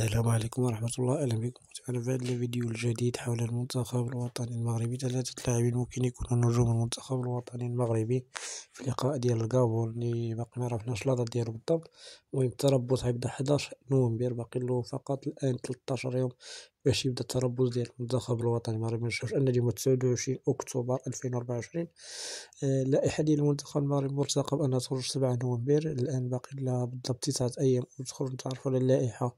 السلام عليكم ورحمة الله أهلا بكم أنا في هذا الفيديو الجديد حول المنتخب الوطني المغربي ثلاثة لاعبين ممكن يكونوا نجوم المنتخب الوطني المغربي في لقاء ديال الكابور اللي باقي ما عرفناش لادا ديالو بالضبط المهم التربص غيبدا 11 نوفمبر باقي له فقط الآن 13 يوم باش يبدا التربص ديال المنتخب الوطني المغربي نشوف ان اليوم 29 اكتوبر 2024 اللائحه آه، ديال المنتخب المغربي مرتقب انها تخرج 7 نوفمبر الان باقي لها بالضبط 9 ايام وتخرج نتعرفوا على اللائحه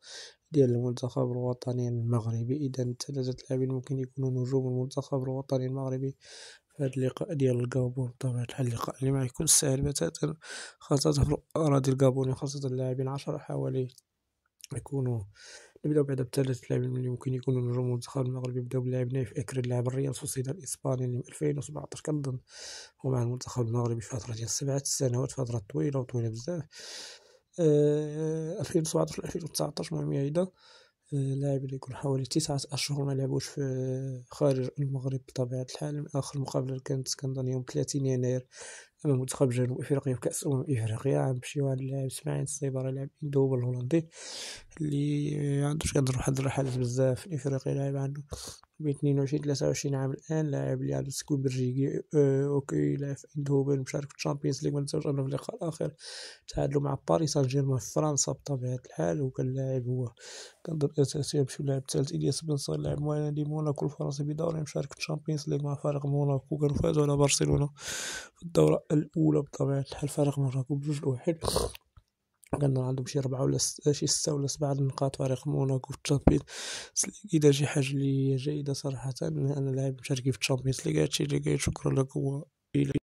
ديال المنتخب الوطني المغربي اذا ثلاثه لاعبين ممكن يكونوا نجوم المنتخب الوطني المغربي في هذا اللقاء ديال الغابون بطبيعه الحال اللقاء اللي ما يكون سهل بتاتا خاصه في الاراضي الغابون خاصه اللاعبين عشرة حوالي يكونوا نبداو بعدا بثلاث لاعبين اللي ممكن يكونوا نجوم المنتخب المغربي نبداو بلاعب نايف اكري لاعب الريال سوسيدا الاسباني اللي من 2017 كنظن مع المنتخب المغربي فتره ديال سبعة سنوات فتره طويله وطويله بزاف 2017 2019 المهم هيدا لاعب اللي يكون حوالي تسعة أشهر ما لعبوش في خارج المغرب بطبيعة الحال من آخر مقابلة كانت كنظن يوم 30 يناير أمام منتخب جنوب أفريقيا في كأس أمم أفريقيا عم بشي واحد اللاعب إسماعيل الصيبرة لاعب إندوب الهولندي اللي عندوش كنظن واحد الرحلات بزاف في أفريقيا لاعب عنده بين 22 23 عام الان لاعب اللي عنده سكو بلجيكي آه، اوكي لاعب في اندهوفن مشارك في الشامبيونز ليغ ما ننساوش انه في اللقاء الاخر تعادلوا مع باريس سان جيرمان في فرنسا بطبيعه الحال وكان لاعب هو كنظن اساسي باش لاعب ثالث الياس بن صغير لاعب مهاجم لموناكو الفرنسي بدوري مشارك في الشامبيونز ليغ مع فريق موناكو كان فازوا على برشلونه في الدوره الاولى بطبيعه الحال فريق موناكو بجوج واحد قالنا عندهم شي ربعة ولا شي ستة ولا سبعة النقاط فريق موناكو في الشامبيونز إذا شي حاجة اللي جيدة صراحة انا لاعب مشاركي في الشامبيونز ليغ هادشي اللي كاين شكرا لك هو